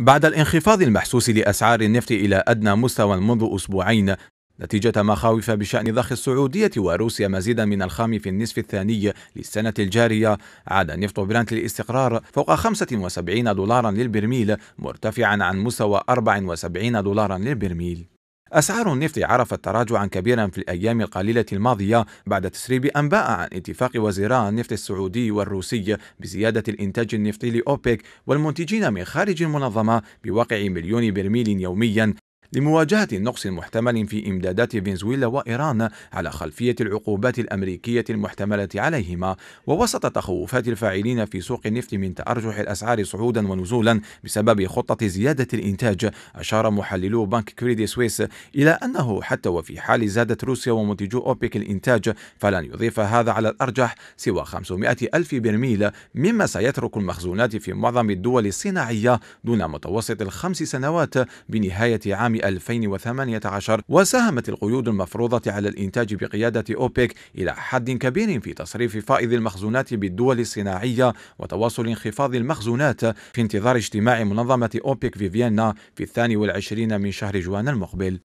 بعد الانخفاض المحسوس لأسعار النفط إلى أدنى مستوى منذ أسبوعين نتيجة مخاوف بشأن ضخ السعودية وروسيا مزيدا من الخام في النصف الثاني للسنة الجارية عاد نفط برانت للاستقرار فوق 75 دولارا للبرميل مرتفعا عن مستوى 74 دولارا للبرميل أسعار النفط عرفت تراجعا كبيرا في الأيام القليلة الماضية بعد تسريب أنباء عن اتفاق وزراء النفط السعودي والروسي بزيادة الإنتاج النفطي لأوبك والمنتجين من خارج المنظمة بواقع مليون برميل يوميا لمواجهة نقص محتمل في إمدادات فنزويلا وإيران على خلفية العقوبات الأمريكية المحتملة عليهما ووسط تخوفات الفاعلين في سوق النفط من تأرجح الأسعار صعودا ونزولا بسبب خطة زيادة الإنتاج أشار محللو بنك كريدي سويس إلى أنه حتى وفي حال زادت روسيا ومنتجو أوبك الإنتاج فلن يضيف هذا على الأرجح سوى 500 ألف برميل مما سيترك المخزونات في معظم الدول الصناعية دون متوسط الخمس سنوات بنهاية عام 2018 وساهمت القيود المفروضة على الإنتاج بقيادة أوبك إلى حد كبير في تصريف فائض المخزونات بالدول الصناعية وتواصل انخفاض المخزونات في انتظار اجتماع منظمة أوبك في فيينا في الثاني والعشرين من شهر جوان المقبل